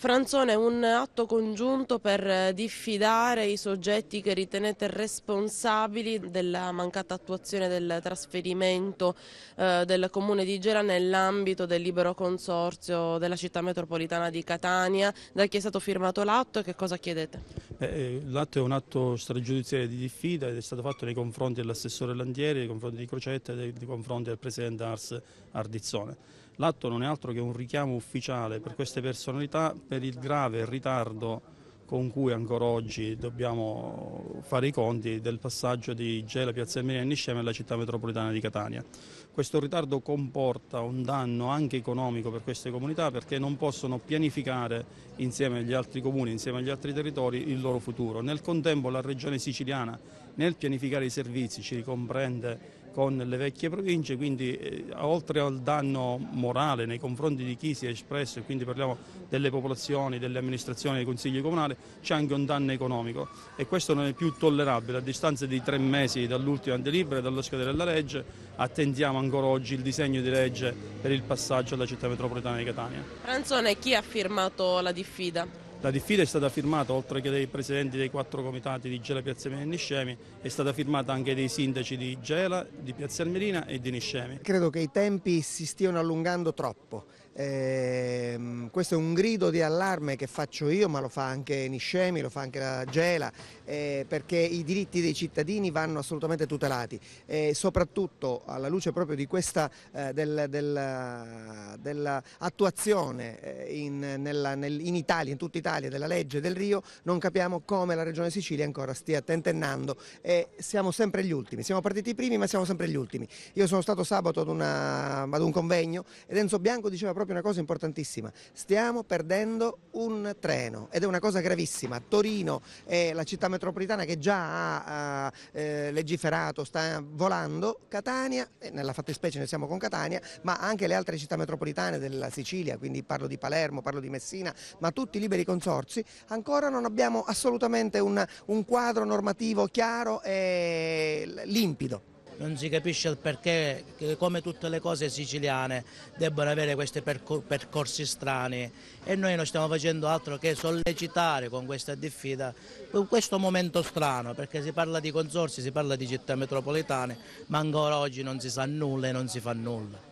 Franzone, un atto congiunto per eh, diffidare i soggetti che ritenete responsabili della mancata attuazione del trasferimento eh, del comune di Gera nell'ambito del libero consorzio della città metropolitana di Catania. Da chi è stato firmato l'atto e che cosa chiedete? Eh, eh, l'atto è un atto stragiudiziale di diffida ed è stato fatto nei confronti dell'assessore Landieri, nei confronti di Crocetta e nei confronti del presidente Ars Ardizzone. L'atto non è altro che un richiamo ufficiale per queste personalità per il grave ritardo con cui ancora oggi dobbiamo fare i conti del passaggio di Gela, Piazza Emilia e Niscema alla città metropolitana di Catania. Questo ritardo comporta un danno anche economico per queste comunità perché non possono pianificare insieme agli altri comuni, insieme agli altri territori il loro futuro. Nel contempo la regione siciliana nel pianificare i servizi ci ricomprende con le vecchie province, quindi eh, oltre al danno morale nei confronti di chi si è espresso, e quindi parliamo delle popolazioni, delle amministrazioni, dei consigli comunali, c'è anche un danno economico e questo non è più tollerabile. A distanza di tre mesi dall'ultima delibera e dallo scadere della legge attendiamo ancora oggi il disegno di legge per il passaggio alla città metropolitana di Catania. Franzone, chi ha firmato la diffida? La diffida è stata firmata, oltre che dai presidenti dei quattro comitati di Gela, Piazza Almerina e Niscemi, è stata firmata anche dai sindaci di Gela, di Piazza Almerina e di Niscemi. Credo che i tempi si stiano allungando troppo. Eh, questo è un grido di allarme che faccio io, ma lo fa anche Niscemi, lo fa anche la Gela, eh, perché i diritti dei cittadini vanno assolutamente tutelati e soprattutto alla luce proprio di questa eh, del, del, dell'attuazione eh, in, nel, in, Italia, in tutta Italia, della legge del Rio, non capiamo come la Regione Sicilia ancora stia tentennando e siamo sempre gli ultimi, siamo partiti i primi ma siamo sempre gli ultimi. Io sono stato sabato ad, una, ad un convegno e Enzo Bianco diceva proprio proprio una cosa importantissima, stiamo perdendo un treno ed è una cosa gravissima. Torino è la città metropolitana che già ha eh, eh legiferato, sta volando, Catania, eh, nella fattispecie ne siamo con Catania, ma anche le altre città metropolitane della Sicilia, quindi parlo di Palermo, parlo di Messina, ma tutti i liberi consorsi, ancora non abbiamo assolutamente un, un quadro normativo chiaro e limpido non si capisce il perché, come tutte le cose siciliane, debbano avere questi percor percorsi strani e noi non stiamo facendo altro che sollecitare con questa diffida questo momento strano, perché si parla di consorsi, si parla di città metropolitane, ma ancora oggi non si sa nulla e non si fa nulla.